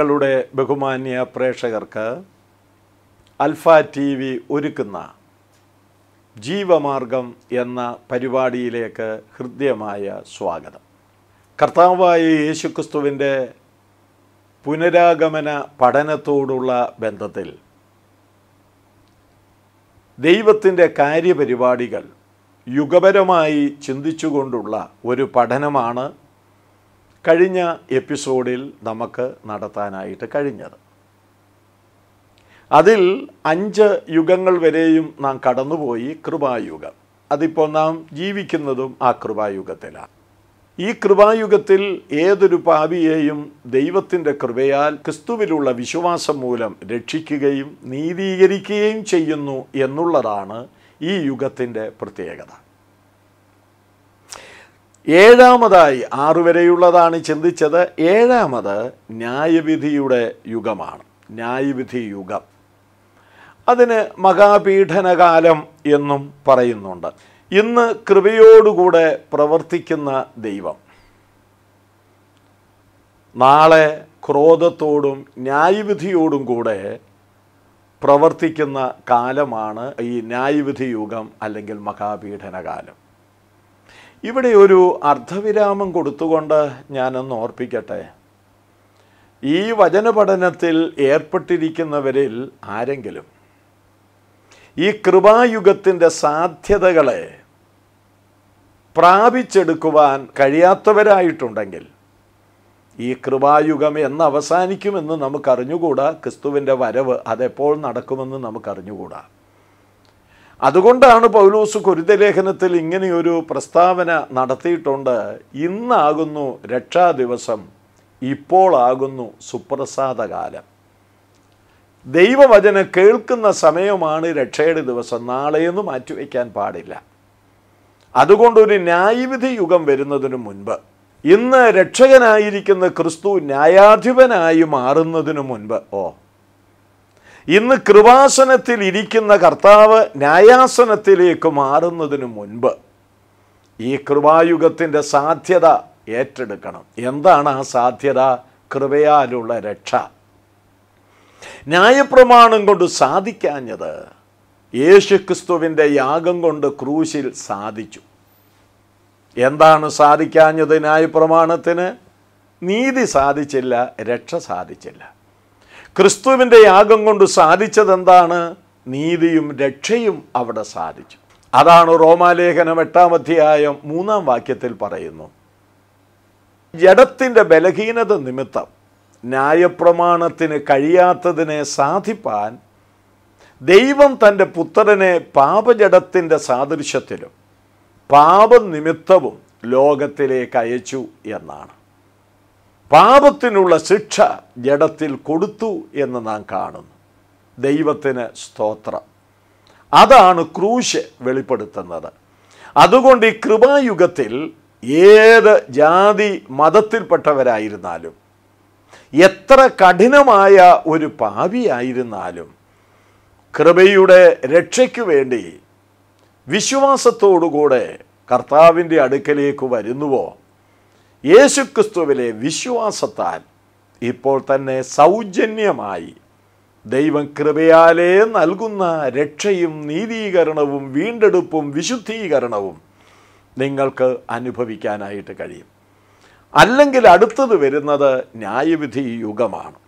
ഞങ്ങളുടെ ബഹുമാന്യ പ്രേക്ഷകർക്ക് അൽഫ ടി വി ഒരുക്കുന്ന ജീവമാർഗം എന്ന പരിപാടിയിലേക്ക് ഹൃദ്യമായ സ്വാഗതം കർത്താവായ യേശുക്രിസ്തുവിൻ്റെ പുനരാഗമന പഠനത്തോടുള്ള ബന്ധത്തിൽ ദൈവത്തിൻ്റെ കാര്യപരിപാടികൾ യുഗപരമായി ചിന്തിച്ചുകൊണ്ടുള്ള ഒരു പഠനമാണ് കഴിഞ്ഞ എപ്പിസോഡിൽ നമുക്ക് നടത്താനായിട്ട് കഴിഞ്ഞത് അതിൽ അഞ്ച് യുഗങ്ങൾ വരെയും നാം കടന്നുപോയി കൃപായുഗം അതിപ്പോൾ നാം ജീവിക്കുന്നതും ആ കൃപായുഗത്തിലാണ് ഈ കൃപായുഗത്തിൽ ഏതൊരു പാപിയെയും ദൈവത്തിൻ്റെ കൃപയാൽ ക്രിസ്തുവിലുള്ള വിശ്വാസം മൂലം രക്ഷിക്കുകയും നീതീകരിക്കുകയും ചെയ്യുന്നു എന്നുള്ളതാണ് ഈ യുഗത്തിൻ്റെ പ്രത്യേകത ഏഴാമതായി ആറുവരെയുള്ളതാണ് ചിന്തിച്ചത് ഏഴാമത് ന്യായവിധിയുടെ യുഗമാണ് ന്യായവിധി യുഗം അതിന് മഹാപീഠനകാലം എന്നും പറയുന്നുണ്ട് ഇന്ന് കൃപയോടുകൂടെ പ്രവർത്തിക്കുന്ന ദൈവം നാളെ ക്രോധത്തോടും ന്യായവിധിയോടും കൂടെ പ്രവർത്തിക്കുന്ന കാലമാണ് ഈ ന്യായവിധി യുഗം അല്ലെങ്കിൽ മഹാപീഠനകാലം ഇവിടെ ഒരു അർദ്ധവിരാമം കൊടുത്തുകൊണ്ട് ഞാനൊന്ന് ഓർപ്പിക്കട്ടെ ഈ വചന പഠനത്തിൽ ഏർപ്പെട്ടിരിക്കുന്നവരിൽ ആരെങ്കിലും ഈ കൃപായുഗത്തിൻ്റെ സാധ്യതകളെ പ്രാപിച്ചെടുക്കുവാൻ കഴിയാത്തവരായിട്ടുണ്ടെങ്കിൽ ഈ കൃപായുഗം എന്ന് അവസാനിക്കുമെന്ന് നമുക്കറിഞ്ഞുകൂടാ ക്രിസ്തുവിൻ്റെ വരവ് അതെപ്പോൾ നടക്കുമെന്ന് നമുക്കറിഞ്ഞുകൂടാ അതുകൊണ്ടാണ് പൗലൂസ് കുരുതലേഖനത്തിൽ ഇങ്ങനെയൊരു പ്രസ്താവന നടത്തിയിട്ടുണ്ട് ഇന്നാകുന്നു രക്ഷാ ദിവസം ഇപ്പോളാകുന്നു സുപ്രസാദകാലം ദൈവവചന കേൾക്കുന്ന സമയമാണ് രക്ഷയുടെ ദിവസം നാളെയൊന്നും മാറ്റിവെക്കാൻ പാടില്ല അതുകൊണ്ടൊരു ന്യായവിധി യുഗം വരുന്നതിനു മുൻപ് ഇന്ന് രക്ഷകനായിരിക്കുന്ന ക്രിസ്തു ന്യായാധിപനായി മാറുന്നതിനു മുൻപ് ഓ ഇന്ന് കൃപാസനത്തിൽ ഇരിക്കുന്ന കർത്താവ് ന്യായാസനത്തിലേക്ക് മാറുന്നതിന് മുൻപ് ഈ കൃപായുഗത്തിൻ്റെ സാധ്യത ഏറ്റെടുക്കണം എന്താണ് ആ സാധ്യത കൃപയാലുള്ള രക്ഷ ന്യായപ്രമാണം കൊണ്ട് സാധിക്കാഞ്ഞത് യേശുക്രിസ്തുവിൻ്റെ യാഗം കൊണ്ട് ക്രൂശിൽ സാധിച്ചു എന്താണ് സാധിക്കാഞ്ഞത് ന്യായപ്രമാണത്തിന് നീതി സാധിച്ചില്ല രക്ഷ സാധിച്ചില്ല ക്രിസ്തുവിൻ്റെ യാഗം കൊണ്ട് സാധിച്ചതെന്താണ് നീതിയും രക്ഷയും അവിടെ സാധിച്ചു അതാണ് റോമാലേഖനം എട്ടാം അധ്യായം മൂന്നാം വാക്യത്തിൽ പറയുന്നു ജഡത്തിൻ്റെ ബലഹീനത നിമിത്തം ന്യായപ്രമാണത്തിന് കഴിയാത്തതിനെ സാധിപ്പാൻ ദൈവം തൻ്റെ പുത്രനെ പാപജടത്തിൻ്റെ സാദൃശ്യത്തിലും പാപനിമിത്തവും ലോകത്തിലേക്ക് അയച്ചു എന്നാണ് പാപത്തിനുള്ള ശിക്ഷ ജഡത്തിൽ കൊടുത്തു എന്ന് നാം കാണുന്നു ദൈവത്തിന് സ്തോത്രം അതാണ് ക്രൂശ് വെളിപ്പെടുത്തുന്നത് അതുകൊണ്ട് ഈ കൃപായുഗത്തിൽ ഏത് ജാതി മതത്തിൽപ്പെട്ടവരായിരുന്നാലും എത്ര കഠിനമായ ഒരു പാവിയായിരുന്നാലും കൃപയുടെ രക്ഷയ്ക്കു വേണ്ടി വിശ്വാസത്തോടുകൂടെ കർത്താവിൻ്റെ അടുക്കലേക്ക് വരുന്നുവോ യേശുക്രിസ്തുവിലെ വിശ്വാസത്താൽ ഇപ്പോൾ തന്നെ സൗജന്യമായി ദൈവം കൃപയാലേ നൽകുന്ന രക്ഷയും നീതീകരണവും വീണ്ടെടുപ്പും വിശുദ്ധീകരണവും നിങ്ങൾക്ക് അനുഭവിക്കാനായിട്ട് കഴിയും അല്ലെങ്കിൽ അടുത്തത് വരുന്നത് ന്യായവിധി യുഗമാണ്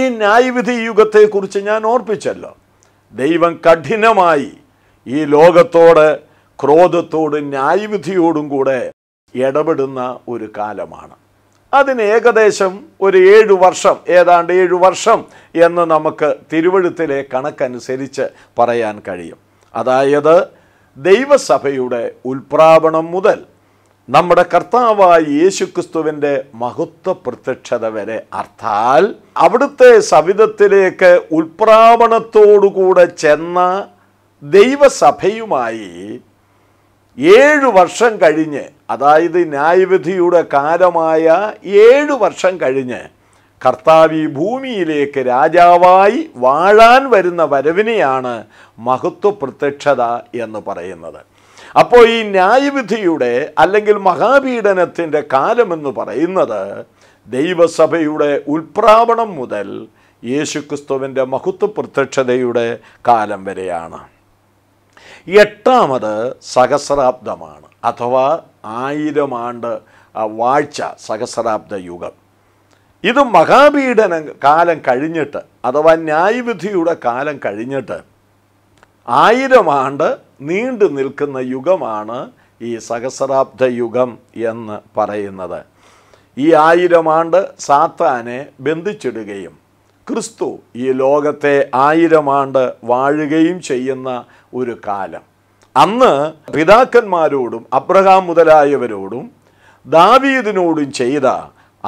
ഈ ന്യായവിധി യുഗത്തെക്കുറിച്ച് ഞാൻ ഓർപ്പിച്ചല്ലോ ദൈവം കഠിനമായി ഈ ലോകത്തോട് ക്രോധത്തോടും ന്യായവിധിയോടും കൂടെ ഇടപെടുന്ന ഒരു കാലമാണ് അതിന് ഏകദേശം ഒരു ഏഴു വർഷം ഏതാണ്ട് ഏഴു വർഷം എന്ന് നമുക്ക് തിരുവഴുത്തിലെ കണക്കനുസരിച്ച് പറയാൻ കഴിയും അതായത് ദൈവസഭയുടെ ഉൽപ്രാപണം മുതൽ നമ്മുടെ കർത്താവായ യേശുക്രിസ്തുവിൻ്റെ മഹത്വ പ്രത്യക്ഷത വരെ അർത്ഥാൽ അവിടുത്തെ സവിധത്തിലേക്ക് ഉൽപ്രാവണത്തോടുകൂടെ ചെന്ന ദൈവസഭയുമായി ഏഴു വർഷം കഴിഞ്ഞ് അതായത് ന്യായവിധിയുടെ കാലമായ ഏഴു വർഷം കഴിഞ്ഞ് കർത്താവി ഭൂമിയിലേക്ക് രാജാവായി വാഴാൻ വരുന്ന വരവിനെയാണ് മഹത്വ പ്രത്യക്ഷത എന്ന് പറയുന്നത് അപ്പോൾ ഈ ന്യായവിധിയുടെ അല്ലെങ്കിൽ മഹാപീഡനത്തിൻ്റെ കാലമെന്ന് പറയുന്നത് ദൈവസഭയുടെ ഉൽപ്രാവണം മുതൽ യേശുക്രിസ്തുവിൻ്റെ മഹത്വ പ്രത്യക്ഷതയുടെ കാലം വരെയാണ് എട്ടാമത് സഹസ്രാബ്ദമാണ് അഥവാ ആയിരം ആണ്ട് വാഴ്ച സഹസ്രാബ്ദ യുഗം ഇത് മഹാപീഡന കാലം കഴിഞ്ഞിട്ട് അഥവാ ന്യായവിധിയുടെ കാലം കഴിഞ്ഞിട്ട് ആയിരം ആണ്ട് നീണ്ടു നിൽക്കുന്ന യുഗമാണ് ഈ സഹസ്രാബ്ദ യുഗം എന്ന് പറയുന്നത് ഈ ആയിരം ആണ്ട് സാത്താനെ ബന്ധിച്ചിടുകയും ക്രിസ്തു ഈ ലോകത്തെ ആയിരം ആണ്ട് വാഴുകയും ചെയ്യുന്ന ഒരു കാലം അന്ന് പിതാക്കന്മാരോടും അബ്രഹാം മുതലായവരോടും ദാവീദിനോടും ചെയ്ത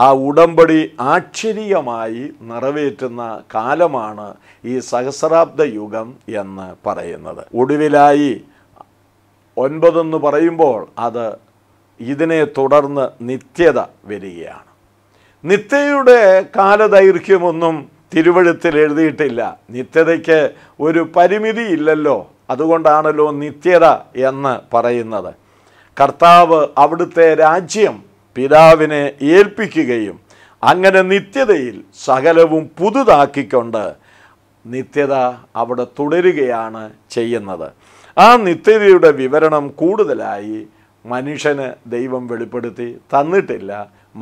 ആ ഉടമ്പടി ആക്ഷരീയമായി നിറവേറ്റുന്ന കാലമാണ് ഈ സഹസ്രാബ്ദ യുഗം എന്ന് പറയുന്നത് ഒടുവിലായി ഒൻപതെന്ന് പറയുമ്പോൾ അത് ഇതിനെ തുടർന്ന് നിത്യത വരികയാണ് നിത്യയുടെ കാലദൈർഘ്യമൊന്നും തിരുവഴുത്തിൽ എഴുതിയിട്ടില്ല നിത്യതയ്ക്ക് ഒരു പരിമിതി ഇല്ലല്ലോ അതുകൊണ്ടാണല്ലോ നിത്യത എന്ന് പറയുന്നത് കർത്താവ് അവിടുത്തെ രാജ്യം പിതാവിനെ ഏൽപ്പിക്കുകയും അങ്ങനെ നിത്യതയിൽ സകലവും പുതുതാക്കിക്കൊണ്ട് നിത്യത അവിടെ തുടരുകയാണ് ചെയ്യുന്നത് ആ നിത്യതയുടെ വിവരണം കൂടുതലായി മനുഷ്യന് ദൈവം വെളിപ്പെടുത്തി തന്നിട്ടില്ല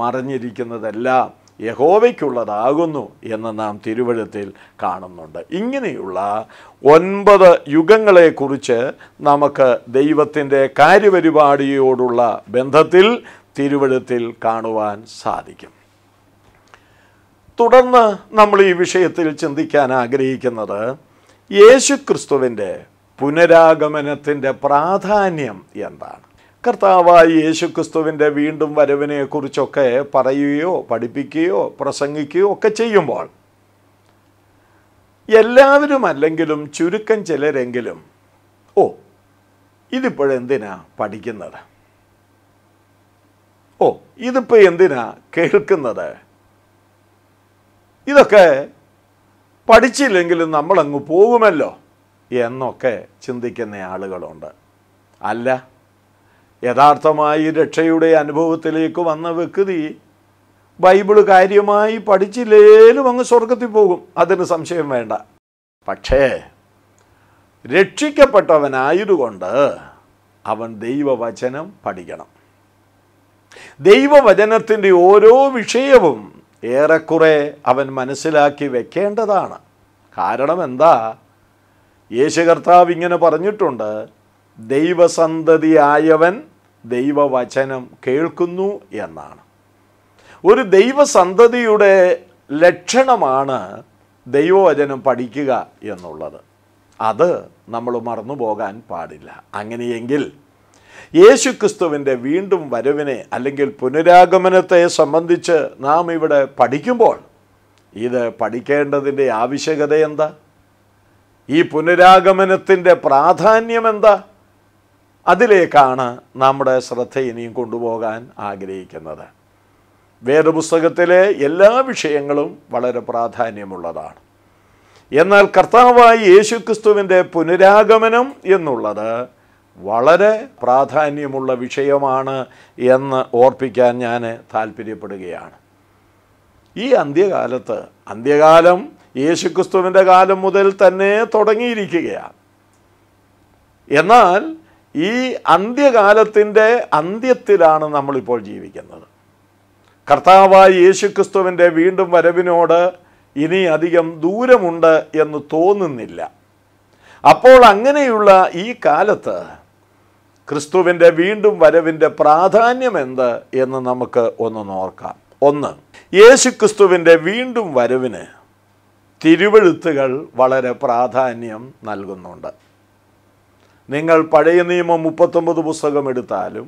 മറിഞ്ഞിരിക്കുന്നതെല്ലാം യഹോവയ്ക്കുള്ളതാകുന്നു എന്ന് നാം തിരുവഴുത്തിൽ കാണുന്നുണ്ട് ഇങ്ങനെയുള്ള ഒൻപത് യുഗങ്ങളെക്കുറിച്ച് നമുക്ക് ദൈവത്തിൻ്റെ കാര്യപരിപാടിയോടുള്ള ബന്ധത്തിൽ തിരുവഴുത്തിൽ കാണുവാൻ സാധിക്കും തുടർന്ന് നമ്മൾ ഈ വിഷയത്തിൽ ചിന്തിക്കാൻ ആഗ്രഹിക്കുന്നത് യേശുക്രിസ്തുവിൻ്റെ പുനരാഗമനത്തിൻ്റെ പ്രാധാന്യം എന്താണ് കർത്താവായ യേശുക്രിസ്തുവിൻ്റെ വീണ്ടും വരവിനെക്കുറിച്ചൊക്കെ പറയുകയോ പഠിപ്പിക്കുകയോ പ്രസംഗിക്കുകയോ ഒക്കെ ചെയ്യുമ്പോൾ എല്ലാവരും അല്ലെങ്കിലും ചുരുക്കം ചിലരെങ്കിലും ഓ ഇതിപ്പോഴെന്തിനാ പഠിക്കുന്നത് ഓ ഇതിപ്പോൾ എന്തിനാ കേൾക്കുന്നത് ഇതൊക്കെ പഠിച്ചില്ലെങ്കിലും നമ്മളങ്ങ് പോകുമല്ലോ എന്നൊക്കെ ചിന്തിക്കുന്ന ആളുകളുണ്ട് അല്ല യഥാർത്ഥമായി രക്ഷയുടെ അനുഭവത്തിലേക്ക് വന്ന വ്യക്തി ബൈബിള് കാര്യമായി പഠിച്ചില്ലേലും അങ്ങ് സ്വർഗത്തിൽ പോകും അതിന് സംശയം വേണ്ട പക്ഷേ രക്ഷിക്കപ്പെട്ടവനായതുകൊണ്ട് അവൻ ദൈവവചനം പഠിക്കണം ദൈവവചനത്തിൻ്റെ ഓരോ വിഷയവും ഏറെക്കുറെ അവൻ മനസ്സിലാക്കി വെക്കേണ്ടതാണ് കാരണം എന്താ യേശു കർത്താവ് ഇങ്ങനെ പറഞ്ഞിട്ടുണ്ട് ദൈവസന്തതിയായവൻ ദൈവവചനം കേൾക്കുന്നു എന്നാണ് ഒരു ദൈവസന്തതിയുടെ ലക്ഷണമാണ് ദൈവവചനം പഠിക്കുക എന്നുള്ളത് അത് നമ്മൾ മറന്നു പോകാൻ പാടില്ല അങ്ങനെയെങ്കിൽ യേശുക്രിസ്തുവിൻ്റെ വീണ്ടും വരവിനെ അല്ലെങ്കിൽ പുനരാഗമനത്തെ സംബന്ധിച്ച് നാം ഇവിടെ പഠിക്കുമ്പോൾ ഇത് പഠിക്കേണ്ടതിൻ്റെ ആവശ്യകത എന്താ ഈ പുനരാഗമനത്തിൻ്റെ പ്രാധാന്യം എന്താ അതിലേക്കാണ് നമ്മുടെ ശ്രദ്ധ ഇനിയും കൊണ്ടുപോകാൻ ആഗ്രഹിക്കുന്നത് വേദപുസ്തകത്തിലെ എല്ലാ വിഷയങ്ങളും വളരെ പ്രാധാന്യമുള്ളതാണ് എന്നാൽ കർത്താവായ യേശുക്രിസ്തുവിൻ്റെ പുനരാഗമനം എന്നുള്ളത് വളരെ പ്രാധാന്യമുള്ള വിഷയമാണ് എന്ന് ഓർപ്പിക്കാൻ ഞാൻ താല്പര്യപ്പെടുകയാണ് ഈ അന്ത്യകാലത്ത് അന്ത്യകാലം യേശുക്രിസ്തുവിൻ്റെ കാലം മുതൽ തന്നെ തുടങ്ങിയിരിക്കുകയാണ് എന്നാൽ ഈ അന്ത്യകാലത്തിൻ്റെ അന്ത്യത്തിലാണ് നമ്മളിപ്പോൾ ജീവിക്കുന്നത് കർത്താവായ യേശുക്രിസ്തുവിൻ്റെ വീണ്ടും വരവിനോട് ഇനി അധികം ദൂരമുണ്ട് എന്ന് തോന്നുന്നില്ല അപ്പോൾ അങ്ങനെയുള്ള ഈ കാലത്ത് ക്രിസ്തുവിൻ്റെ വീണ്ടും വരവിൻ്റെ പ്രാധാന്യം എന്ത് എന്ന് നമുക്ക് ഒന്ന് നോക്കാം ഒന്ന് യേശുക്രിസ്തുവിൻ്റെ വീണ്ടും വരവിന് തിരുവെഴുത്തുകൾ വളരെ പ്രാധാന്യം നൽകുന്നുണ്ട് നിങ്ങൾ പഴയ നിയമം മുപ്പത്തൊമ്പത് പുസ്തകം എടുത്താലും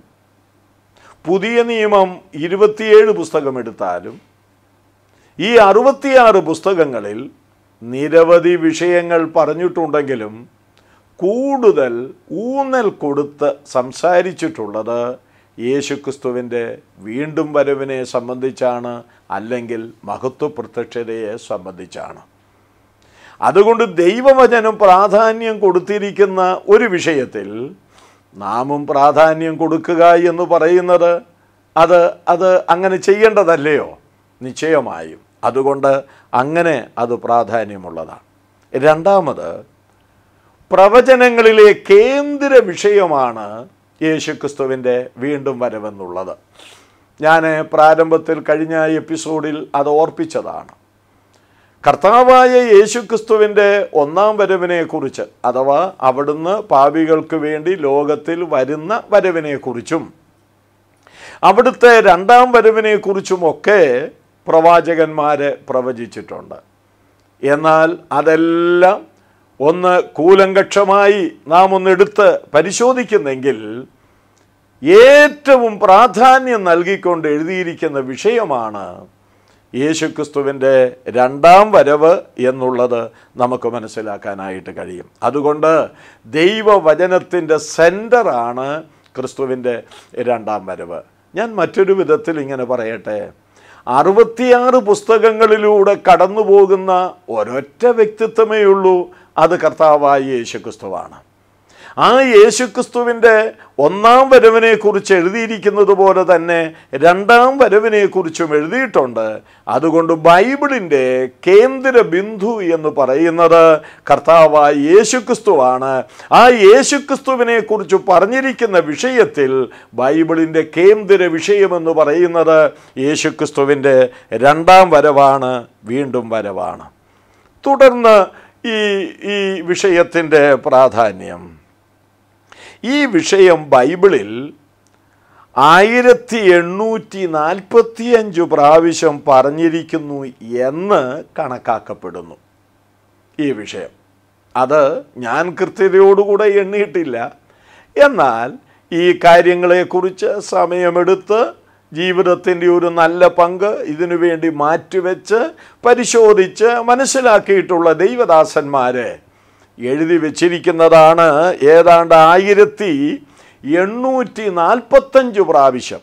പുതിയ നിയമം ഇരുപത്തിയേഴ് പുസ്തകം എടുത്താലും ഈ അറുപത്തിയാറ് പുസ്തകങ്ങളിൽ നിരവധി വിഷയങ്ങൾ പറഞ്ഞിട്ടുണ്ടെങ്കിലും കൂടുതൽ ഊന്നൽ കൊടുത്ത് സംസാരിച്ചിട്ടുള്ളത് യേശുക്രിസ്തുവിൻ്റെ വീണ്ടും വരവിനെ സംബന്ധിച്ചാണ് അല്ലെങ്കിൽ മഹത്വപ്രത്യക്ഷതയെ സംബന്ധിച്ചാണ് അതുകൊണ്ട് ദൈവവചനം പ്രാധാന്യം കൊടുത്തിരിക്കുന്ന ഒരു വിഷയത്തിൽ നാമും പ്രാധാന്യം കൊടുക്കുക എന്ന് പറയുന്നത് അത് അത് അങ്ങനെ ചെയ്യേണ്ടതല്ലയോ നിശ്ചയമായും അതുകൊണ്ട് അങ്ങനെ അത് പ്രാധാന്യമുള്ളതാണ് രണ്ടാമത് പ്രവചനങ്ങളിലെ കേന്ദ്ര വിഷയമാണ് യേശുക്രിസ്തുവിൻ്റെ വീണ്ടും വരവെന്നുള്ളത് ഞാൻ പ്രാരംഭത്തിൽ കഴിഞ്ഞ എപ്പിസോഡിൽ അത് ഓർപ്പിച്ചതാണ് കർത്താവായ യേശുക്രിസ്തുവിൻ്റെ ഒന്നാം വരവിനെക്കുറിച്ച് അഥവാ അവിടുന്ന് പാപികൾക്ക് വേണ്ടി ലോകത്തിൽ വരുന്ന വരവിനെക്കുറിച്ചും അവിടുത്തെ രണ്ടാം വരവിനെക്കുറിച്ചുമൊക്കെ പ്രവാചകന്മാർ പ്രവചിച്ചിട്ടുണ്ട് എന്നാൽ അതെല്ലാം ഒന്ന് കൂലങ്കക്ഷമായി നാം ഒന്നെടുത്ത് പരിശോധിക്കുന്നെങ്കിൽ ഏറ്റവും പ്രാധാന്യം നൽകിക്കൊണ്ട് എഴുതിയിരിക്കുന്ന വിഷയമാണ് യേശുക്രിസ്തുവിൻ്റെ രണ്ടാം വരവ് എന്നുള്ളത് നമുക്ക് മനസ്സിലാക്കാനായിട്ട് കഴിയും അതുകൊണ്ട് ദൈവവചനത്തിൻ്റെ സെൻറ്ററാണ് ക്രിസ്തുവിൻ്റെ രണ്ടാം വരവ് ഞാൻ മറ്റൊരു വിധത്തിൽ ഇങ്ങനെ പറയട്ടെ അറുപത്തിയാറ് പുസ്തകങ്ങളിലൂടെ കടന്നു പോകുന്ന ഒരൊറ്റ വ്യക്തിത്വമേ ഉള്ളൂ അത് കർത്താവായ യേശുക്രിസ്തുവാണ് ആ യേശുക്രിസ്തുവിൻ്റെ ഒന്നാം വരവിനെക്കുറിച്ച് എഴുതിയിരിക്കുന്നത് പോലെ തന്നെ രണ്ടാം വരവിനെക്കുറിച്ചും എഴുതിയിട്ടുണ്ട് അതുകൊണ്ട് ബൈബിളിൻ്റെ കേന്ദ്ര ബിന്ദു എന്ന് പറയുന്നത് കർത്താവായ യേശുക്രിസ്തുവാണ് ആ യേശുക്രിസ്തുവിനെക്കുറിച്ച് പറഞ്ഞിരിക്കുന്ന വിഷയത്തിൽ ബൈബിളിൻ്റെ കേന്ദ്ര വിഷയമെന്ന് പറയുന്നത് യേശുക്രിസ്തുവിൻ്റെ രണ്ടാം വരവാണ് വീണ്ടും വരവാണ് തുടർന്ന് ഈ ഈ വിഷയത്തിൻ്റെ പ്രാധാന്യം ഈ വിഷയം ബൈബിളിൽ ആയിരത്തി എണ്ണൂറ്റി നാൽപ്പത്തിയഞ്ച് പ്രാവശ്യം പറഞ്ഞിരിക്കുന്നു എന്ന് കണക്കാക്കപ്പെടുന്നു ഈ വിഷയം അത് ഞാൻ കൃത്യതയോടുകൂടെ എണ്ണിയിട്ടില്ല എന്നാൽ ഈ കാര്യങ്ങളെക്കുറിച്ച് സമയമെടുത്ത് ജീവിതത്തിൻ്റെ ഒരു നല്ല പങ്ക് ഇതിനുവേണ്ടി മാറ്റിവെച്ച് പരിശോധിച്ച് മനസ്സിലാക്കിയിട്ടുള്ള ദൈവദാസന്മാരെ എഴുതി വച്ചിരിക്കുന്നതാണ് ഏതാണ്ട് ആയിരത്തി എണ്ണൂറ്റി നാൽപ്പത്തഞ്ച് പ്രാവശ്യം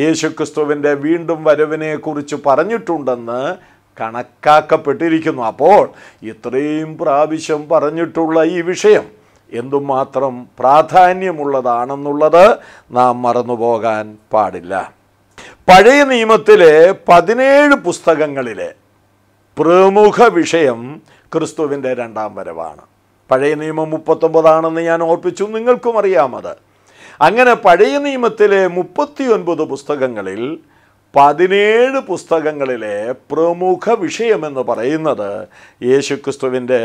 യേശുക്രിസ്തുവിൻ്റെ വീണ്ടും വരവിനെക്കുറിച്ച് പറഞ്ഞിട്ടുണ്ടെന്ന് കണക്കാക്കപ്പെട്ടിരിക്കുന്നു അപ്പോൾ ഇത്രയും പ്രാവശ്യം പറഞ്ഞിട്ടുള്ള ഈ വിഷയം എന്തുമാത്രം പ്രാധാന്യമുള്ളതാണെന്നുള്ളത് നാം മറന്നുപോകാൻ പാടില്ല പഴയ നിയമത്തിലെ പതിനേഴ് പുസ്തകങ്ങളിലെ പ്രമുഖ വിഷയം ക്രിസ്തുവിൻ്റെ രണ്ടാം വരവാണ് പഴയ നിയമം മുപ്പത്തൊമ്പതാണെന്ന് ഞാൻ ഓർപ്പിച്ചു നിങ്ങൾക്കും അറിയാമത് അങ്ങനെ പഴയ നിയമത്തിലെ മുപ്പത്തിയൊൻപത് പുസ്തകങ്ങളിൽ പതിനേഴ് പുസ്തകങ്ങളിലെ പ്രമുഖ വിഷയമെന്ന് പറയുന്നത് യേശുക്രിസ്തുവിൻ്റെ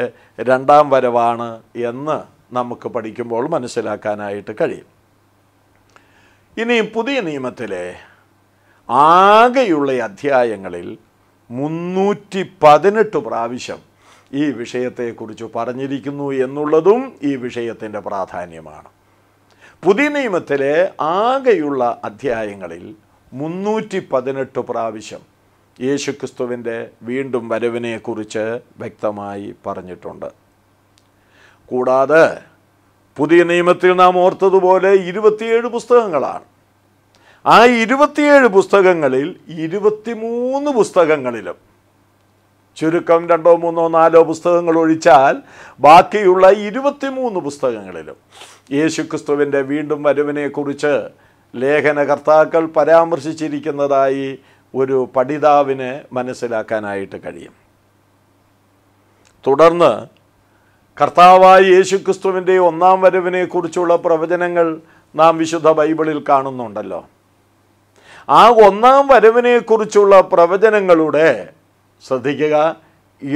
രണ്ടാം വരവാണ് എന്ന് നമുക്ക് പഠിക്കുമ്പോൾ മനസ്സിലാക്കാനായിട്ട് കഴിയും ഇനി പുതിയ നിയമത്തിലെ ആകെയുള്ള അധ്യായങ്ങളിൽ മുന്നൂറ്റി പതിനെട്ട് പ്രാവശ്യം ഈ വിഷയത്തെക്കുറിച്ച് പറഞ്ഞിരിക്കുന്നു എന്നുള്ളതും ഈ വിഷയത്തിൻ്റെ പ്രാധാന്യമാണ് പുതിയ നിയമത്തിലെ ആകെയുള്ള അധ്യായങ്ങളിൽ മുന്നൂറ്റി പതിനെട്ട് പ്രാവശ്യം യേശുക്രിസ്തുവിൻ്റെ വീണ്ടും വരവിനെക്കുറിച്ച് വ്യക്തമായി പറഞ്ഞിട്ടുണ്ട് കൂടാതെ പുതിയ നിയമത്തിൽ നാം ഓർത്തതുപോലെ ഇരുപത്തിയേഴ് പുസ്തകങ്ങളാണ് ആ ഇരുപത്തിയേഴ് പുസ്തകങ്ങളിൽ ഇരുപത്തിമൂന്ന് പുസ്തകങ്ങളിലും ചുരുക്കം രണ്ടോ മൂന്നോ നാലോ പുസ്തകങ്ങൾ ഒഴിച്ചാൽ ബാക്കിയുള്ള ഇരുപത്തിമൂന്ന് പുസ്തകങ്ങളിലും യേശുക്രിസ്തുവിൻ്റെ വീണ്ടും വരവിനെക്കുറിച്ച് ലേഖനകർത്താക്കൾ പരാമർശിച്ചിരിക്കുന്നതായി ഒരു പഠിതാവിന് മനസ്സിലാക്കാനായിട്ട് കഴിയും തുടർന്ന് കർത്താവായ യേശുക്രിസ്തുവിൻ്റെ ഒന്നാം വരവിനെക്കുറിച്ചുള്ള പ്രവചനങ്ങൾ നാം വിശുദ്ധ ബൈബിളിൽ കാണുന്നുണ്ടല്ലോ ആ ഒന്നാം വരവിനെക്കുറിച്ചുള്ള പ്രവചനങ്ങളുടെ ശ്രദ്ധിക്കുക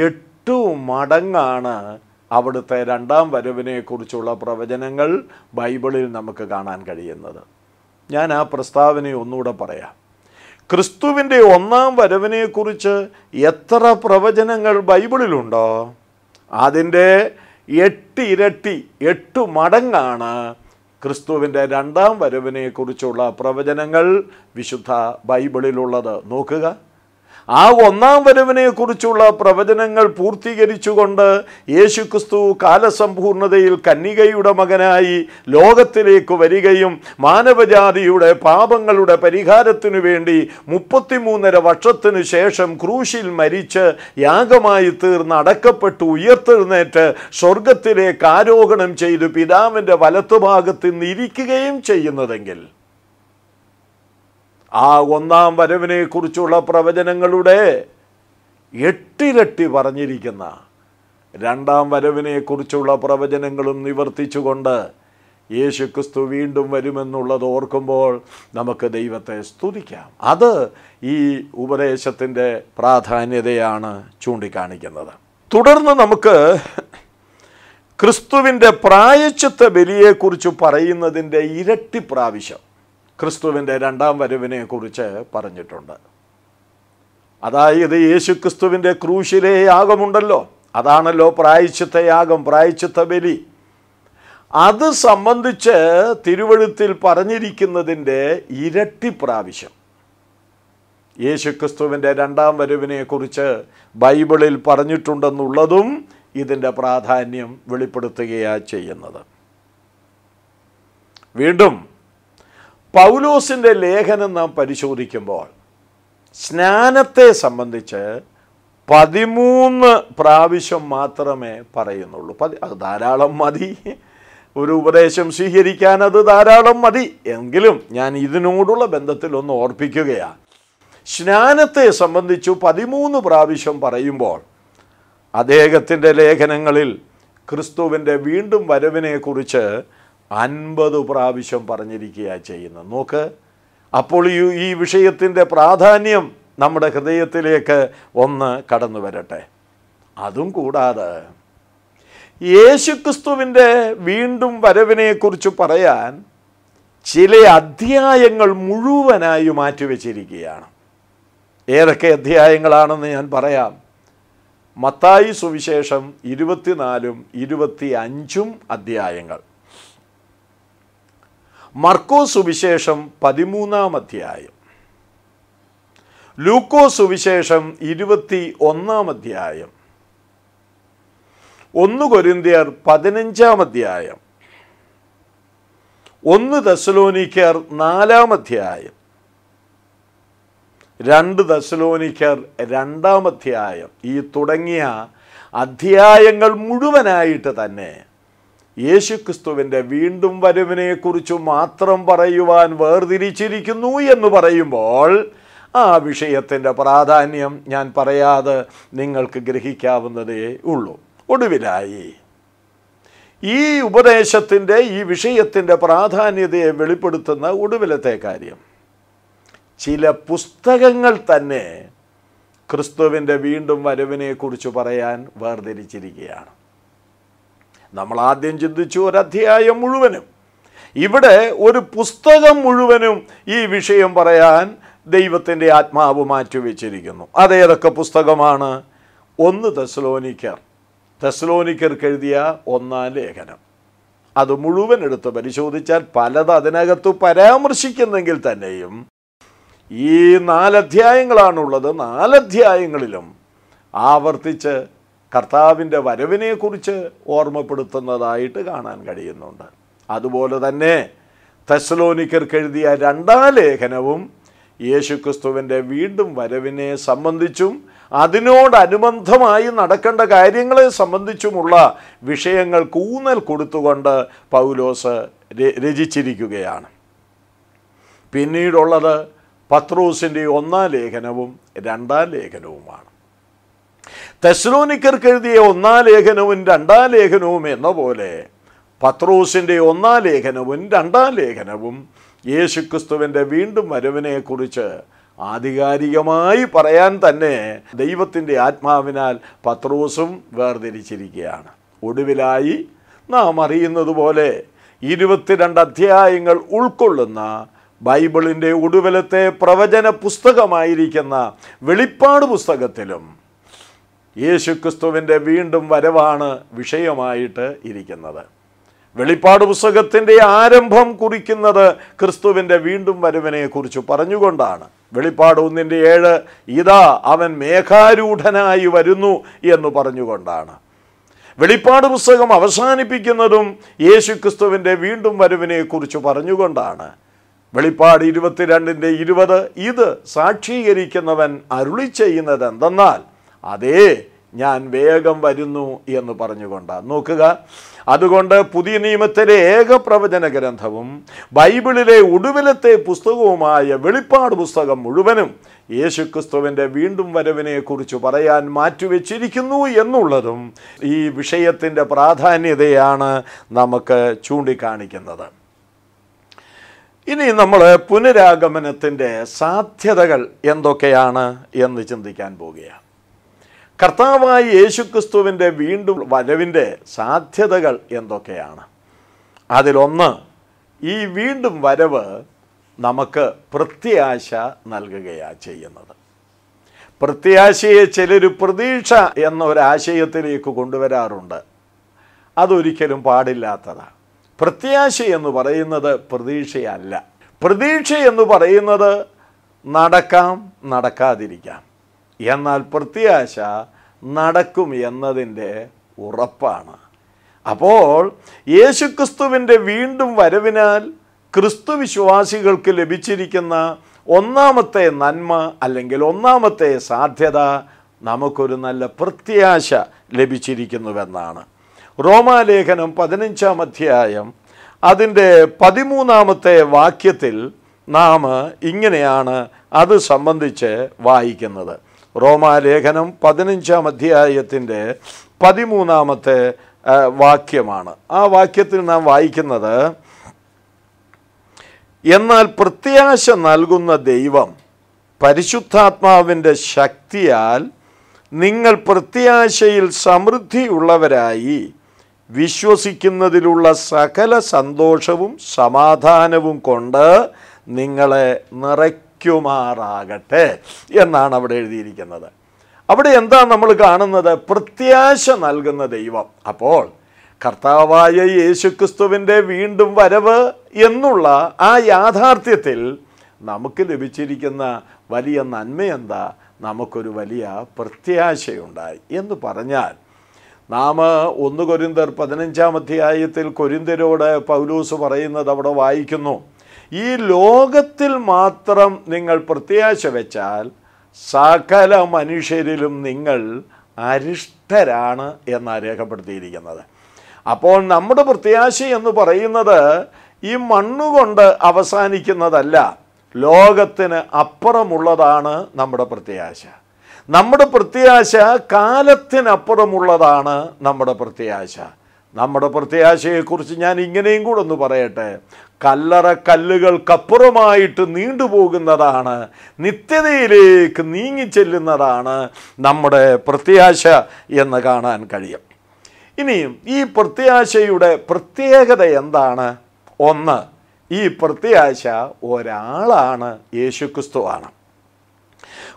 എട്ടു മടങ്ങാണ് അവിടുത്തെ രണ്ടാം വരവിനെക്കുറിച്ചുള്ള പ്രവചനങ്ങൾ ബൈബിളിൽ നമുക്ക് കാണാൻ കഴിയുന്നത് ഞാൻ ആ പ്രസ്താവന ഒന്നുകൂടെ പറയാം ക്രിസ്തുവിൻ്റെ ഒന്നാം വരവിനെക്കുറിച്ച് എത്ര പ്രവചനങ്ങൾ ബൈബിളിലുണ്ടോ അതിൻ്റെ എട്ടിരട്ടി എട്ടു മടങ്ങാണ് ക്രിസ്തുവിൻ്റെ രണ്ടാം വരവിനെക്കുറിച്ചുള്ള പ്രവചനങ്ങൾ വിശുദ്ധ ബൈബിളിലുള്ളത് നോക്കുക ആ ഒന്നാം വരവിനെക്കുറിച്ചുള്ള പ്രവചനങ്ങൾ പൂർത്തീകരിച്ചുകൊണ്ട് യേശുക്രിസ്തു കാലസമ്പൂർണതയിൽ കന്യകയുടെ മകനായി ലോകത്തിലേക്ക് വരികയും മാനവജാതിയുടെ പാപങ്ങളുടെ പരിഹാരത്തിനു വേണ്ടി മുപ്പത്തിമൂന്നര വർഷത്തിനു ശേഷം ക്രൂശിൽ മരിച്ച് യാഗമായി തീർന്ന് അടക്കപ്പെട്ട് ഉയർത്തെഴുന്നേറ്റ് സ്വർഗത്തിലേക്ക് ആരോഹണം ചെയ്തു പിതാവിൻ്റെ വലത്തുഭാഗത്ത് നിന്നിരിക്കുകയും ചെയ്യുന്നതെങ്കിൽ ആ ഒന്നാം വരവിനെക്കുറിച്ചുള്ള പ്രവചനങ്ങളുടെ എട്ടിരട്ടി പറഞ്ഞിരിക്കുന്ന രണ്ടാം വരവിനെക്കുറിച്ചുള്ള പ്രവചനങ്ങളും നിവർത്തിച്ചുകൊണ്ട് യേശുക്രിസ്തു വീണ്ടും വരുമെന്നുള്ളത് ഓർക്കുമ്പോൾ നമുക്ക് ദൈവത്തെ സ്തുതിക്കാം അത് ഈ ഉപദേശത്തിൻ്റെ പ്രാധാന്യതയാണ് ചൂണ്ടിക്കാണിക്കുന്നത് തുടർന്ന് നമുക്ക് ക്രിസ്തുവിൻ്റെ പ്രായച്ചത്തെ ബലിയെക്കുറിച്ച് പറയുന്നതിൻ്റെ ഇരട്ടി പ്രാവശ്യം ക്രിസ്തുവിൻ്റെ രണ്ടാം വരവിനെ കുറിച്ച് പറഞ്ഞിട്ടുണ്ട് അതായത് യേശു ക്രിസ്തുവിൻ്റെ ക്രൂശിലെ യാഗമുണ്ടല്ലോ അതാണല്ലോ പ്രായച്ചിത്ത യാഗം പ്രായച്ചിത്ത ബലി അത് സംബന്ധിച്ച് തിരുവഴുത്തിൽ പറഞ്ഞിരിക്കുന്നതിൻ്റെ ഇരട്ടി പ്രാവശ്യം യേശുക്രിസ്തുവിൻ്റെ രണ്ടാം വരവിനെക്കുറിച്ച് ബൈബിളിൽ പറഞ്ഞിട്ടുണ്ടെന്നുള്ളതും ഇതിൻ്റെ പ്രാധാന്യം വെളിപ്പെടുത്തുകയാണ് ചെയ്യുന്നത് വീണ്ടും പൗലോസിൻ്റെ ലേഖനം നാം പരിശോധിക്കുമ്പോൾ സ്നാനത്തെ സംബന്ധിച്ച് പതിമൂന്ന് പ്രാവശ്യം മാത്രമേ പറയുന്നുള്ളൂ പതി അത് ധാരാളം മതി ഒരു ഉപദേശം സ്വീകരിക്കാൻ അത് ധാരാളം മതി എങ്കിലും ഞാൻ ഇതിനോടുള്ള ബന്ധത്തിൽ ഒന്ന് ഓർപ്പിക്കുകയാണ് സ്നാനത്തെ സംബന്ധിച്ചു പതിമൂന്ന് പ്രാവശ്യം പറയുമ്പോൾ അദ്ദേഹത്തിൻ്റെ ലേഖനങ്ങളിൽ ക്രിസ്തുവിൻ്റെ വീണ്ടും വരവിനെക്കുറിച്ച് അൻപത് പ്രാവശ്യം പറഞ്ഞിരിക്കുകയാണ് ചെയ്യുന്നത് നോക്ക് അപ്പോൾ ഈ ഈ വിഷയത്തിൻ്റെ പ്രാധാന്യം നമ്മുടെ ഹൃദയത്തിലേക്ക് ഒന്ന് കടന്നു വരട്ടെ അതും കൂടാതെ യേശുക്രിസ്തുവിൻ്റെ വീണ്ടും വരവിനെക്കുറിച്ച് പറയാൻ ചില അധ്യായങ്ങൾ മുഴുവനായി മാറ്റിവെച്ചിരിക്കുകയാണ് ഏതൊക്കെ അധ്യായങ്ങളാണെന്ന് ഞാൻ പറയാം മത്തായി സുവിശേഷം ഇരുപത്തിനാലും ഇരുപത്തി അഞ്ചും അധ്യായങ്ങൾ മർക്കോ സുവിശേഷം പതിമൂന്നാം അധ്യായം ലൂക്കോ സുവിശേഷം ഇരുപത്തി ഒന്നാം അധ്യായം ഒന്ന് കൊരിന്തിയർ പതിനഞ്ചാം അധ്യായം ഒന്ന് ദശലോനിക്കർ നാലാം അധ്യായം രണ്ട് ദശലോനിക്കർ രണ്ടാം അധ്യായം ഈ തുടങ്ങിയ അധ്യായങ്ങൾ മുഴുവനായിട്ട് തന്നെ യേശുക്രിസ്തുവിൻ്റെ വീണ്ടും വരവിനെക്കുറിച്ച് മാത്രം പറയുവാൻ വേർതിരിച്ചിരിക്കുന്നു എന്ന് പറയുമ്പോൾ ആ വിഷയത്തിൻ്റെ പ്രാധാന്യം ഞാൻ പറയാതെ നിങ്ങൾക്ക് ഗ്രഹിക്കാവുന്നതേ ഉള്ളൂ ഒടുവിലായി ഈ ഉപദേശത്തിൻ്റെ ഈ വിഷയത്തിൻ്റെ പ്രാധാന്യതയെ വെളിപ്പെടുത്തുന്ന ഒടുവിലത്തെ കാര്യം ചില പുസ്തകങ്ങൾ തന്നെ ക്രിസ്തുവിൻ്റെ വീണ്ടും വരവിനെക്കുറിച്ച് പറയാൻ വേർതിരിച്ചിരിക്കുകയാണ് നമ്മൾ ആദ്യം ചിന്തിച്ചു ഒരധ്യായം മുഴുവനും ഇവിടെ ഒരു പുസ്തകം മുഴുവനും ഈ വിഷയം പറയാൻ ദൈവത്തിൻ്റെ ആത്മാവ് മാറ്റിവെച്ചിരിക്കുന്നു അതേതൊക്കെ പുസ്തകമാണ് ഒന്ന് തെസ്ലോനിക്കർ തെസ്ലോനിക്കർക്ക് എഴുതിയ ഒന്നാം ലേഖനം അത് മുഴുവൻ എടുത്ത് പരിശോധിച്ചാൽ പലത് അതിനകത്ത് പരാമർശിക്കുന്നെങ്കിൽ തന്നെയും ഈ നാലധ്യായങ്ങളാണുള്ളത് നാലധ്യായങ്ങളിലും ആവർത്തിച്ച് കർത്താവിൻ്റെ വരവിനെക്കുറിച്ച് ഓർമ്മപ്പെടുത്തുന്നതായിട്ട് കാണാൻ കഴിയുന്നുണ്ട് അതുപോലെ തന്നെ തെസ്ലോനിക്കർക്ക് എഴുതിയ രണ്ടാം ലേഖനവും യേശുക്രിസ്തുവിൻ്റെ വീണ്ടും വരവിനെ സംബന്ധിച്ചും അതിനോടനുബന്ധമായി നടക്കേണ്ട കാര്യങ്ങളെ സംബന്ധിച്ചുമുള്ള വിഷയങ്ങൾ കൂന്നൽ കൊടുത്തുകൊണ്ട് പൗലോസ് രചിച്ചിരിക്കുകയാണ് പിന്നീടുള്ളത് പത്രോസിൻ്റെ ഒന്നാം ലേഖനവും രണ്ടാം ലേഖനവുമാണ് തെസ്ലോനിക്കർക്ക് എഴുതിയ ഒന്നാം ലേഖനവും രണ്ടാം ലേഖനവും എന്ന പോലെ പത്രോസിൻ്റെ ഒന്നാം ലേഖനവും രണ്ടാം ലേഖനവും യേശുക്രിസ്തുവിൻ്റെ വീണ്ടും വരവിനെക്കുറിച്ച് ആധികാരികമായി പറയാൻ തന്നെ ദൈവത്തിൻ്റെ ആത്മാവിനാൽ പത്രോസും വേർതിരിച്ചിരിക്കുകയാണ് ഒടുവിലായി നാം അറിയുന്നത് പോലെ ഇരുപത്തിരണ്ട് അധ്യായങ്ങൾ ഉൾക്കൊള്ളുന്ന ബൈബിളിൻ്റെ ഒടുവിലത്തെ പ്രവചന പുസ്തകമായിരിക്കുന്ന വെളിപ്പാട് പുസ്തകത്തിലും യേശുക്രിസ്തുവിൻ്റെ വീണ്ടും വരവാണ് വിഷയമായിട്ട് ഇരിക്കുന്നത് വെളിപ്പാട് പുസ്തകത്തിൻ്റെ ആരംഭം കുറിക്കുന്നത് ക്രിസ്തുവിൻ്റെ വീണ്ടും വരവിനെക്കുറിച്ച് പറഞ്ഞുകൊണ്ടാണ് വെളിപ്പാട് ഒന്നിൻ്റെ ഏഴ് ഇതാ അവൻ മേഘാരൂഢനായി വരുന്നു എന്ന് പറഞ്ഞുകൊണ്ടാണ് വെളിപ്പാട് പുസ്തകം അവസാനിപ്പിക്കുന്നതും യേശു ക്രിസ്തുവിൻ്റെ വീണ്ടും വരവിനെക്കുറിച്ച് പറഞ്ഞുകൊണ്ടാണ് വെളിപ്പാട് ഇരുപത്തിരണ്ടിൻ്റെ ഇരുപത് ഇത് സാക്ഷീകരിക്കുന്നവൻ അരുളി ചെയ്യുന്നത് എന്തെന്നാൽ അതേ ഞാൻ വേഗം വരുന്നു എന്ന് പറഞ്ഞുകൊണ്ട് നോക്കുക അതുകൊണ്ട് പുതിയ നിയമത്തിലെ ഏക പ്രവചന ഗ്രന്ഥവും ബൈബിളിലെ ഒടുവിലത്തെ പുസ്തകവുമായ വെളിപ്പാട് പുസ്തകം മുഴുവനും യേശുക്രിസ്തുവിൻ്റെ വീണ്ടും വരവിനെക്കുറിച്ച് പറയാൻ മാറ്റിവെച്ചിരിക്കുന്നു എന്നുള്ളതും ഈ വിഷയത്തിൻ്റെ പ്രാധാന്യതയാണ് നമുക്ക് ചൂണ്ടിക്കാണിക്കുന്നത് ഇനി നമ്മൾ പുനരാഗമനത്തിൻ്റെ സാധ്യതകൾ എന്തൊക്കെയാണ് എന്ന് ചിന്തിക്കാൻ പോവുകയാണ് കർത്താവായ യേശുക്രിസ്തുവിൻ്റെ വീണ്ടും വരവിൻ്റെ സാധ്യതകൾ എന്തൊക്കെയാണ് അതിലൊന്ന് ഈ വീണ്ടും വരവ് നമുക്ക് പ്രത്യാശ നൽകുകയാണ് ചെയ്യുന്നത് പ്രത്യാശയെ ചിലർ പ്രതീക്ഷ എന്നൊരാശയത്തിലേക്ക് കൊണ്ടുവരാറുണ്ട് അതൊരിക്കലും പാടില്ലാത്തതാണ് പ്രത്യാശ എന്ന് പറയുന്നത് പ്രതീക്ഷയല്ല പ്രതീക്ഷ എന്ന് പറയുന്നത് നടക്കാം നടക്കാതിരിക്കാം എന്നാൽ പ്രത്യാശ നടക്കും എന്നതിൻ്റെ ഉറപ്പാണ് അപ്പോൾ യേശുക്രിസ്തുവിൻ്റെ വീണ്ടും വരവിനാൽ ക്രിസ്തു വിശ്വാസികൾക്ക് ലഭിച്ചിരിക്കുന്ന ഒന്നാമത്തെ നന്മ അല്ലെങ്കിൽ ഒന്നാമത്തെ സാധ്യത നമുക്കൊരു നല്ല പ്രത്യാശ ലഭിച്ചിരിക്കുന്നുവെന്നാണ് റോമാലേഖനം പതിനഞ്ചാം അധ്യായം അതിൻ്റെ പതിമൂന്നാമത്തെ വാക്യത്തിൽ നാം ഇങ്ങനെയാണ് അത് സംബന്ധിച്ച് വായിക്കുന്നത് റോമാലേഖനം പതിനഞ്ചാം അധ്യായത്തിൻ്റെ പതിമൂന്നാമത്തെ വാക്യമാണ് ആ വാക്യത്തിൽ നാം വായിക്കുന്നത് എന്നാൽ പ്രത്യാശ നൽകുന്ന ദൈവം പരിശുദ്ധാത്മാവിൻ്റെ ശക്തിയാൽ നിങ്ങൾ പ്രത്യാശയിൽ സമൃദ്ധിയുള്ളവരായി വിശ്വസിക്കുന്നതിലുള്ള സകല സന്തോഷവും സമാധാനവും കൊണ്ട് നിങ്ങളെ നിറയ്ക്കും ലഭിക്കുമാറാകട്ടെ എന്നാണ് അവിടെ എഴുതിയിരിക്കുന്നത് അവിടെ എന്താ നമ്മൾ കാണുന്നത് പ്രത്യാശ നൽകുന്ന ദൈവം അപ്പോൾ കർത്താവായ യേശുക്രിസ്തുവിൻ്റെ വീണ്ടും വരവ് എന്നുള്ള ആ യാഥാർത്ഥ്യത്തിൽ നമുക്ക് ലഭിച്ചിരിക്കുന്ന വലിയ നന്മ എന്താ നമുക്കൊരു വലിയ പ്രത്യാശയുണ്ടായി എന്ന് പറഞ്ഞാൽ നാം ഒന്ന് കൊരിന്തർ പതിനഞ്ചാം അധ്യായത്തിൽ കൊരിന്തരോട് പൗലൂസ് പറയുന്നത് അവിടെ വായിക്കുന്നു ഈ ലോകത്തിൽ മാത്രം നിങ്ങൾ പ്രത്യാശ വെച്ചാൽ സകല മനുഷ്യരിലും നിങ്ങൾ അരിഷ്ടരാണ് എന്ന് രേഖപ്പെടുത്തിയിരിക്കുന്നത് അപ്പോൾ നമ്മുടെ പ്രത്യാശ എന്ന് പറയുന്നത് ഈ മണ്ണുകൊണ്ട് അവസാനിക്കുന്നതല്ല ലോകത്തിന് അപ്പുറമുള്ളതാണ് നമ്മുടെ പ്രത്യാശ നമ്മുടെ പ്രത്യാശ കാലത്തിനപ്പുറമുള്ളതാണ് നമ്മുടെ പ്രത്യാശ നമ്മുടെ പ്രത്യാശയെക്കുറിച്ച് ഞാൻ ഇങ്ങനെയും കൂടെ ഒന്ന് പറയട്ടെ കല്ലറ കല്ലുകൾക്കപ്പുറമായിട്ട് നീണ്ടുപോകുന്നതാണ് നിത്യതയിലേക്ക് നീങ്ങിച്ചെല്ലുന്നതാണ് നമ്മുടെ പ്രത്യാശ എന്ന് കാണാൻ കഴിയും ഇനിയും ഈ പ്രത്യാശയുടെ പ്രത്യേകത എന്താണ് ഒന്ന് ഈ പ്രത്യാശ ഒരാളാണ് യേശുക്രിസ്തുവാണ്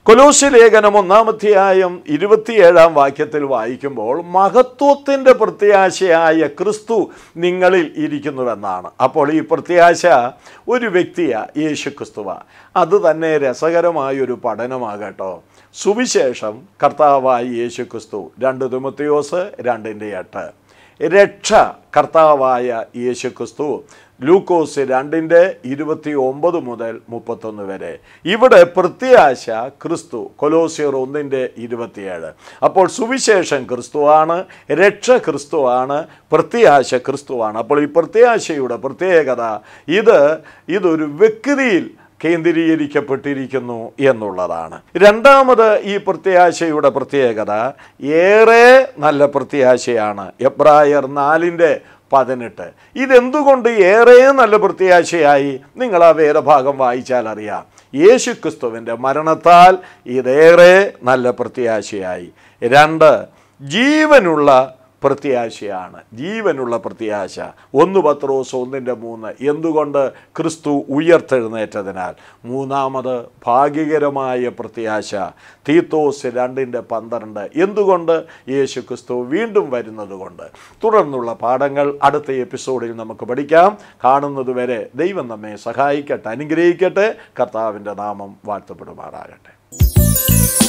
കൊലോസി ലേഖനം ഒന്നാമധ്യായം ഇരുപത്തിയേഴാം വാക്യത്തിൽ വായിക്കുമ്പോൾ മഹത്വത്തിൻ്റെ പ്രത്യാശയായ ക്രിസ്തു നിങ്ങളിൽ ഇരിക്കുന്നുവെന്നാണ് അപ്പോൾ ഈ പ്രത്യാശ ഒരു വ്യക്തിയാണ് യേശു ക്രിസ്തുവ അത് തന്നെ രസകരമായൊരു പഠനമാകട്ടോ സുവിശേഷം കർത്താവായി യേശു ക്രിസ്തു രണ്ട് തുമത്തിയോസ് രണ്ടിൻ്റെ എട്ട് രക്ഷ കർത്താവായ യേശു ക്രിസ്തു ഗ്ലൂക്കോസ് രണ്ടിൻ്റെ ഇരുപത്തി ഒമ്പത് മുതൽ മുപ്പത്തൊന്ന് വരെ ഇവിടെ പ്രത്യാശ ക്രിസ്തു കൊലോസിയർ ഒന്നിൻ്റെ ഇരുപത്തിയേഴ് അപ്പോൾ സുവിശേഷം ക്രിസ്തുവാണ് രക്ഷ ക്രിസ്തുവാണ് പ്രത്യാശ ക്രിസ്തുവാണ് അപ്പോൾ ഈ പ്രത്യാശയുടെ പ്രത്യേകത ഇത് ഇതൊരു വ്യക്തിയിൽ കേന്ദ്രീകരിക്കപ്പെട്ടിരിക്കുന്നു എന്നുള്ളതാണ് രണ്ടാമത് ഈ പ്രത്യാശയുടെ പ്രത്യേകത ഏറെ നല്ല പ്രത്യാശയാണ് എബ്രായർ നാലിൻ്റെ പതിനെട്ട് ഇതെന്തുകൊണ്ട് ഏറെ നല്ല പ്രത്യാശയായി നിങ്ങൾ ആ വേദഭാഗം വായിച്ചാൽ അറിയാം യേശു ക്രിസ്തുവിൻ്റെ മരണത്താൽ ഇതേറെ നല്ല പ്രത്യാശയായി രണ്ട് ജീവനുള്ള പ്രത്യാശയാണ് ജീവനുള്ള പ്രത്യാശ ഒന്ന് പത്രോസ് ഒന്നിൻ്റെ മൂന്ന് എന്തുകൊണ്ട് ക്രിസ്തു ഉയർത്തെഴുന്നേറ്റതിനാൽ മൂന്നാമത് ഭാഗ്യകരമായ പ്രത്യാശ തീത്തോസ് രണ്ടിൻ്റെ പന്ത്രണ്ട് എന്തുകൊണ്ട് യേശു ക്രിസ്തു വീണ്ടും വരുന്നതുകൊണ്ട് തുടർന്നുള്ള പാഠങ്ങൾ അടുത്ത എപ്പിസോഡിൽ നമുക്ക് പഠിക്കാം കാണുന്നതുവരെ ദൈവം നമ്മെ സഹായിക്കട്ടെ അനുഗ്രഹിക്കട്ടെ കർത്താവിൻ്റെ നാമം വാഴ്ത്തപ്പെടുമാറാകട്ടെ